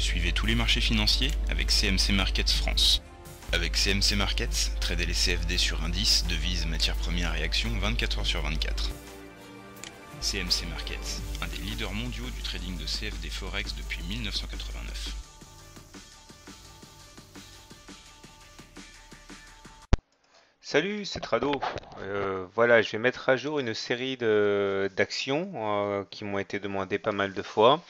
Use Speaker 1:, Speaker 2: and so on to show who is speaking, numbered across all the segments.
Speaker 1: Suivez tous les marchés financiers avec CMC Markets France. Avec CMC Markets, tradez les CFD sur indices, devises, matières premières et actions 24 heures sur 24. CMC Markets, un des leaders mondiaux du trading de CFD Forex depuis 1989. Salut, c'est Trado. Euh, voilà, je vais mettre à jour une série d'actions euh, qui m'ont été demandées pas mal de fois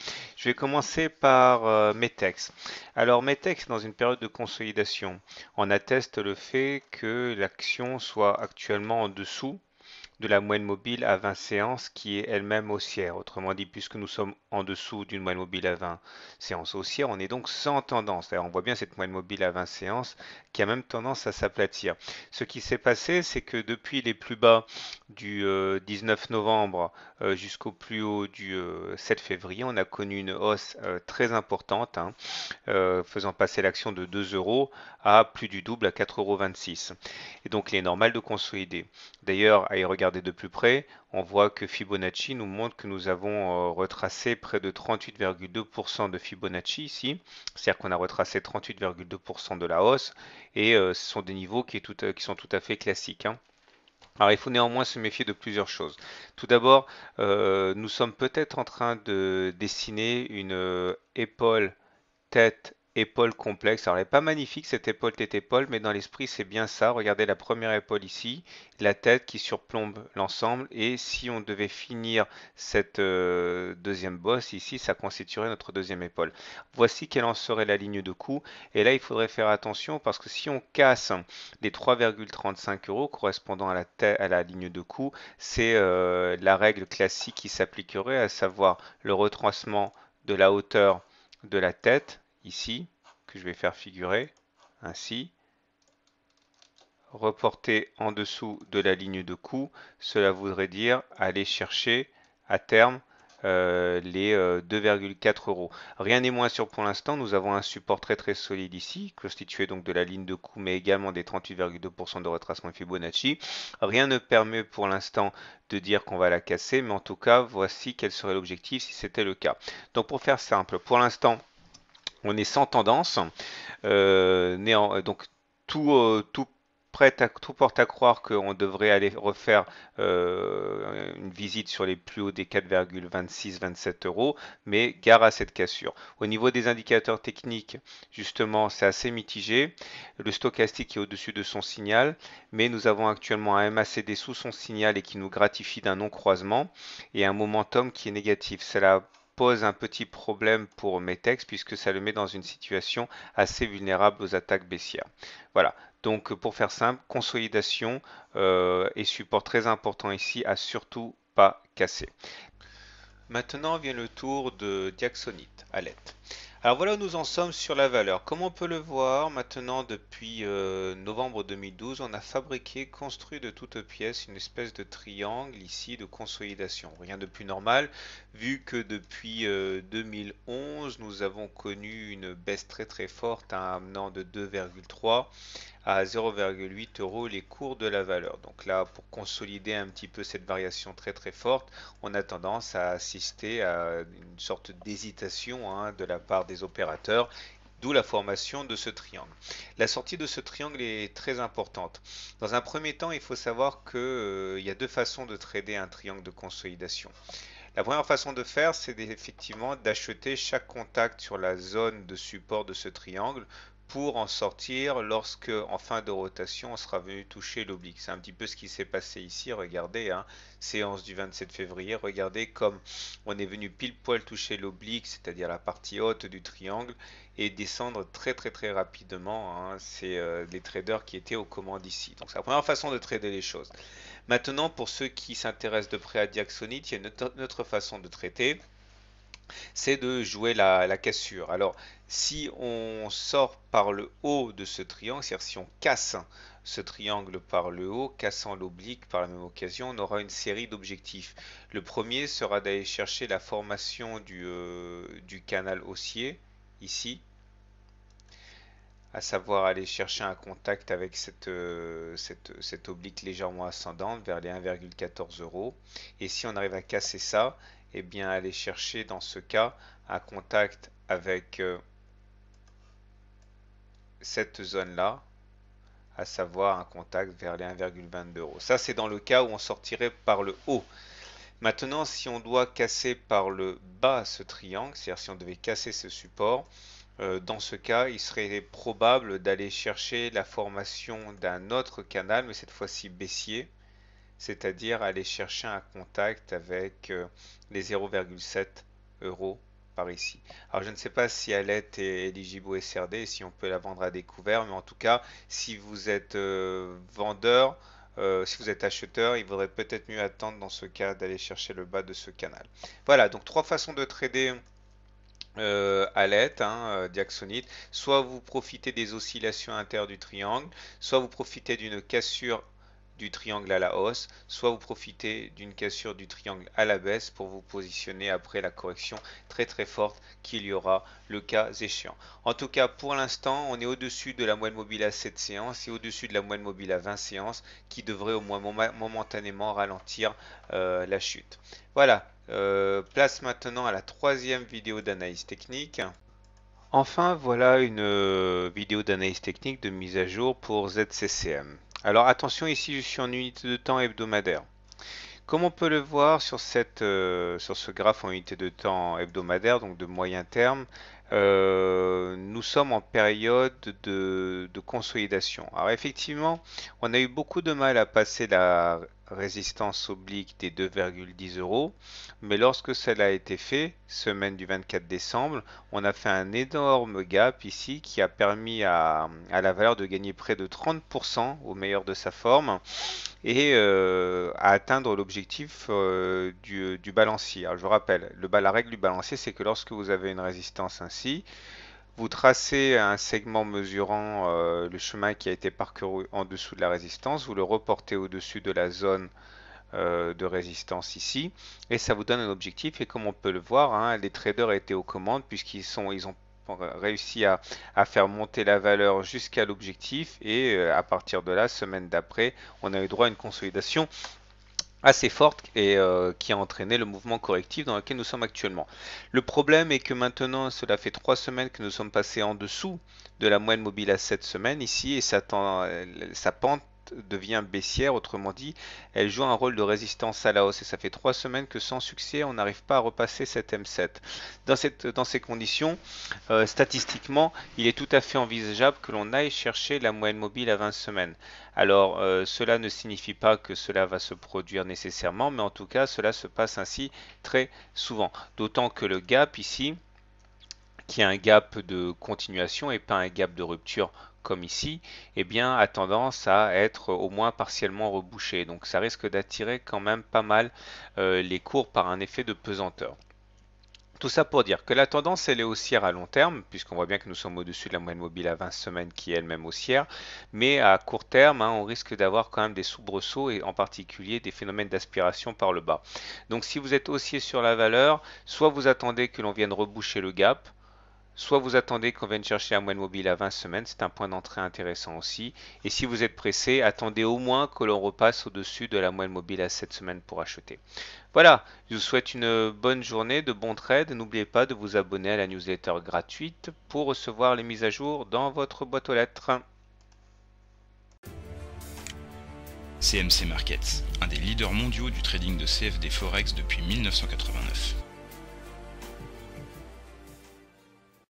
Speaker 1: je vais commencer par euh, Metex. Alors Metex dans une période de consolidation. On atteste le fait que l'action soit actuellement en dessous de la moyenne mobile à 20 séances qui est elle-même haussière. Autrement dit, puisque nous sommes en dessous d'une moyenne mobile à 20 séances haussière, on est donc sans tendance. D'ailleurs, on voit bien cette moyenne mobile à 20 séances qui a même tendance à s'aplatir. Ce qui s'est passé, c'est que depuis les plus bas du 19 euh, novembre euh, jusqu'au plus haut du 7 euh, février, on a connu une hausse très importante, hein, faisant passer l'action de 2 euros à plus du double à 4,26 euros. Et donc il est normal de consolider. D'ailleurs, à y regarder de plus près, on voit que Fibonacci nous montre que nous avons euh, retracé près de 38,2% de Fibonacci ici, c'est-à-dire qu'on a retracé 38,2% de la hausse, et euh, ce sont des niveaux euh, qui, sont tout à fait classiques. Hein. Alors il faut néanmoins se méfier de plusieurs choses. Tout d'abord, nous sommes peut-être en train de dessiner une épaule, tête épaule complexe. Alors, elle n'est pas magnifique cette épaule tête épaule, mais dans l'esprit, c'est bien ça. Regardez la première épaule ici, la tête qui surplombe l'ensemble. Et si on devait finir cette euh, deuxième bosse ici, ça constituerait notre deuxième épaule. Voici quelle en serait la ligne de cou. Et là, il faudrait faire attention parce que si on casse les 3,35 euros correspondant à la, à la ligne de cou, c'est euh, la règle classique qui s'appliquerait, à savoir le retracement de la hauteur de la tête ici, que je vais faire figurer ainsi, reporter en dessous de la ligne de coût, cela voudrait dire aller chercher à terme euh, les 2,4 euh, euros. Rien n'est moins sûr pour l'instant, nous avons un support très très solide ici, constitué donc de la ligne de coût, mais également des 38,2% de retracement Fibonacci. Rien ne permet pour l'instant de dire qu'on va la casser, mais en tout cas, voici quel serait l'objectif si c'était le cas. Donc pour faire simple, pour l'instant, on est sans tendance. Euh, euh, donc tout, euh, tout porte à croire qu'on devrait aller refaire une visite sur les plus hauts des 4,26-27 euros, mais gare à cette cassure. Au niveau des indicateurs techniques, justement, c'est assez mitigé. Le stochastique est au-dessus de son signal, mais nous avons actuellement un MACD sous son signal et qui nous gratifie d'un non-croisement et un momentum qui est négatif. C'est pose un petit problème pour Metex puisque ça le met dans une situation assez vulnérable aux attaques baissières. Voilà, donc pour faire simple, consolidation euh, et support très important ici à surtout pas casser. Maintenant vient le tour de Diaxonite, l'aide. Alors voilà où nous en sommes sur la valeur. Comme on peut le voir, maintenant depuis euh, novembre 2012, on a fabriqué, construit de toutes pièces une espèce de triangle ici de consolidation. Rien de plus normal vu que depuis 2011, euh, nous avons connu une baisse très très forte un hein, amenant de 2,3 à 0,8 euros les cours de la valeur. Donc là, pour consolider un petit peu cette variation très très forte, on a tendance à assister à une sorte d'hésitation hein, de la part des opérateurs d'où la formation de ce triangle. La sortie de ce triangle est très importante. Dans un premier temps, il faut savoir que euh, il y a deux façons de trader un triangle de consolidation. La première façon de faire, c'est effectivement d'acheter chaque contact sur la zone de support de ce triangle pour en sortir lorsque, en fin de rotation, on sera venu toucher l'oblique. C'est un petit peu ce qui s'est passé ici, regardez, hein. séance du 27 février, regardez comme on est venu pile poil toucher l'oblique, c'est-à-dire la partie haute du triangle, et descendre très très très rapidement. Hein. C'est les euh, traders qui étaient aux commandes ici. Donc c'est la première façon de trader les choses. Maintenant, pour ceux qui s'intéressent de près à Diaxonite, il y a une autre façon de traiter c'est de jouer la, cassure. Alors, si on sort par le haut de ce triangle, c'est-à-dire si on casse ce triangle par le haut, cassant l'oblique par la même occasion, on aura une série d'objectifs. Le premier sera d'aller chercher la formation du, euh, canal haussier, ici, à savoir aller chercher un contact avec cette, euh, cette oblique légèrement ascendante vers les 1,14 euros. Et si on arrive à casser ça, et eh bien aller chercher dans ce cas un contact avec euh, cette zone là à savoir un contact vers les 1,22 euros. Ça, c'est dans le cas où on sortirait par le haut. Maintenant, si on doit casser par le bas ce triangle, c'est-à-dire si on devait casser ce support, euh, dans ce cas, il serait probable d'aller chercher la formation d'un autre canal, mais cette fois-ci baissier, c'est-à-dire aller chercher un contact avec euh, les 0,7 euros par ici. Alors je ne sais pas si Alette est éligible au SRD si on peut la vendre à découvert, mais en tout cas, si vous êtes euh, vendeur, euh, si vous êtes acheteur, il vaudrait peut-être mieux attendre dans ce cas d'aller chercher le bas de ce canal. Voilà, donc trois façons de trader euh, Alette, hein, Diaxonite. Soit vous profitez des oscillations internes du triangle, soit vous profitez d'une cassure du triangle à la hausse, soit vous profitez d'une cassure du triangle à la baisse pour vous positionner après la correction très très forte qu'il y aura le cas échéant. En tout cas, pour l'instant, on est au-dessus de la moelle mobile à 7 séances et au-dessus de la moelle mobile à 20 séances qui devrait au moins momentanément ralentir euh, la chute. Voilà, euh, place maintenant à la troisième vidéo d'analyse technique. Enfin, voilà une euh, vidéo d'analyse technique de mise à jour pour ZCCM. Alors attention, ici je suis en unité de temps hebdomadaire. Comme on peut le voir sur, cette, euh, sur ce graphe en unité de temps hebdomadaire, donc de moyen terme, euh, nous sommes en période de, de, consolidation. Alors effectivement, on a eu beaucoup de mal à passer la résistance oblique des 2,10 euros. Mais lorsque cela a été fait, semaine du 24 décembre, on a fait un énorme gap ici qui a permis à, la valeur de gagner près de 30% au meilleur de sa forme et euh, à atteindre l'objectif euh, du, balancier. Alors je vous rappelle, le, la règle du balancier, c'est que lorsque vous avez une résistance ainsi, vous tracez un segment mesurant euh, le chemin qui a été parcouru en dessous de la résistance, vous le reportez au-dessus de la zone euh, de résistance ici, et ça vous donne un objectif, et comme on peut le voir, hein, les traders étaient aux commandes puisqu'ils sont, ils ont réussi à, à, faire monter la valeur jusqu'à l'objectif et euh, à partir de là, semaine d'après, on a eu droit à une consolidation assez forte et euh, qui a entraîné le mouvement correctif dans lequel nous sommes actuellement. Le problème est que maintenant, cela fait trois semaines que nous sommes passés en dessous de la moyenne mobile à 7 semaines ici et ça, euh, ça pente devient baissière, autrement dit, elle joue un rôle de résistance à la hausse et ça fait trois semaines que sans succès, on n'arrive pas à repasser cette M7. Dans, cette, dans ces conditions, euh, statistiquement, il est tout à fait envisageable que l'on aille chercher la moyenne mobile à 20 semaines. Alors, euh, cela ne signifie pas que cela va se produire nécessairement, mais en tout cas, cela se passe ainsi très souvent. D'autant que le gap ici, qui est un gap de continuation et pas un gap de rupture comme ici, eh bien, a tendance à être au moins partiellement rebouché. Donc ça risque d'attirer quand même pas mal euh, les cours par un effet de pesanteur. Tout ça pour dire que la tendance, elle est haussière à long terme, puisqu'on voit bien que nous sommes au-dessus de la moyenne mobile à 20 semaines qui est elle-même haussière, mais à court terme, hein, on risque d'avoir quand même des soubresauts et en particulier des phénomènes d'aspiration par le bas. Donc si vous êtes haussier sur la valeur, soit vous attendez que l'on vienne reboucher le gap, Soit vous attendez qu'on vienne chercher la moyenne mobile à 20 semaines, c'est un point d'entrée intéressant aussi. Et si vous êtes pressé, attendez au moins que l'on repasse au-dessus de la moyenne mobile à 7 semaines pour acheter. Voilà, je vous souhaite une bonne journée, de bons trades. N'oubliez pas de vous abonner à la newsletter gratuite pour recevoir les mises à jour dans votre boîte aux lettres. CMC Markets, un des leaders mondiaux du trading de CFD Forex depuis 1989.